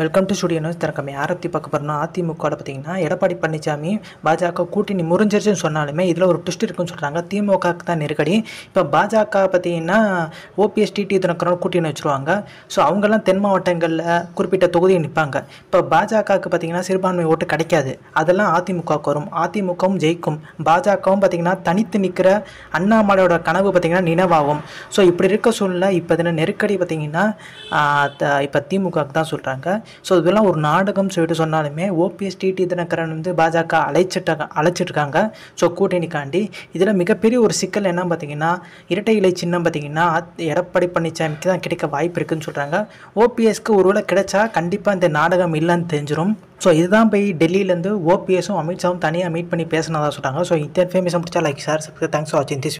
welcome to studio news திறக்கமே ஆரத்தி பார்க்க போகிறோம் அதிமுகவில் பார்த்தீங்கன்னா எடப்பாடி பழனிசாமி பாஜக கூட்டணி முறிஞ்சிருச்சுன்னு சொன்னாலுமே இதில் ஒரு ட்விஸ்ட் இருக்குன்னு சொல்கிறாங்க திமுகவுக்கு தான் நெருக்கடி இப்போ பாஜக பார்த்தீங்கன்னா ஓபிஎஸ் டிடி தினக்கரன் கூட்டணி வச்சுருவாங்க ஸோ அவங்கெல்லாம் தென் மாவட்டங்களில் குறிப்பிட்ட தொகுதியை நிற்பாங்க இப்போ பாஜகவுக்கு பார்த்தீங்கன்னா சிறுபான்மை ஓட்டு கிடைக்காது அதெல்லாம் அதிமுகவுக்கு வரும் அதிமுகவும் ஜெயிக்கும் பாஜகவும் பார்த்தீங்கன்னா தனித்து நிற்கிற அண்ணாமலையோட கனவு பார்த்திங்கன்னா நினைவாகும் ஸோ இப்படி இருக்க சூழ்நிலை இப்போ இதில் நெருக்கடி பார்த்தீங்கன்னா இப்போ திமுகவுக்கு தான் சொல்கிறாங்க ஸோ இதெல்லாம் ஒரு நாடகம் சொல்லிட்டு சொன்னாலுமே ஓபிஎஸ் டிடி தினகரன் வந்து பாஜக அழைச்சிட்டாங்க அழைச்சிட்ருக்காங்க ஸோ கூட்டணிக்காண்டி இதில் மிகப்பெரிய ஒரு சிக்கல் என்ன பார்த்தீங்கன்னா இரட்டை இலை சின்னம் பார்த்தீங்கன்னா எடப்பாடி பழனிசாமிக்கு தான் கிடைக்க வாய்ப்பு இருக்குதுன்னு சொல்கிறாங்க ஓபிஎஸ்க்கு ஒருவேளை கிடைச்சா கண்டிப்பாக இந்த நாடகம் இல்லைன்னு தெரிஞ்சிடும் ஸோ இதுதான் போய் டெல்லியிலேருந்து ஓபிஎஸும் அமித்ஷாவும் தனியாக மீட் பண்ணி பேசினதாக சொல்கிறாங்க ஸோ இந்த இன்ஃபர்மேஷன் பிடிச்சா லைக் சார் தேங்க்ஸ் ஃபார் வாட்சிங் திஸ்